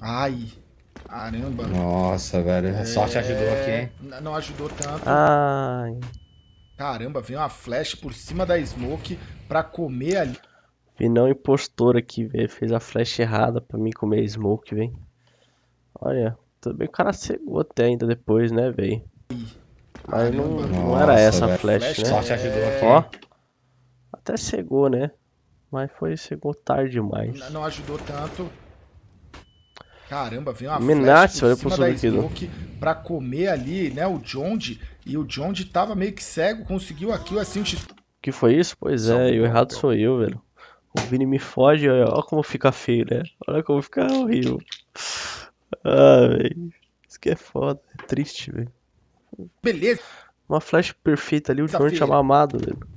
Ai. Caramba. Nossa, velho. A é... sorte ajudou aqui, hein? É, não ajudou tanto. Ai. Caramba, veio uma flash por cima da smoke pra comer ali. não impostor aqui, velho. Fez a flash errada pra mim comer smoke, velho. Olha, também o cara cegou até ainda depois, né, velho? Mas não, não, era Nossa, essa a flash, flash, né? Sorte ajudou aqui. Ó, até cegou, né? Mas foi, cegou tarde demais. Não ajudou tanto. Caramba, vem uma Menazzi, flash por cima da Smoke né? pra comer ali, né, o Jondi. E o Jondi tava meio que cego, conseguiu aqui o assim. Tipo, que foi isso? Pois é, e o errado sou eu, velho. O Vini me foge, olha, olha como fica feio, né? Olha como fica horrível. Ah, velho. Isso que é foda, é triste, velho. Beleza. Uma flash perfeita ali, o tá Jonde tinha mamado, velho.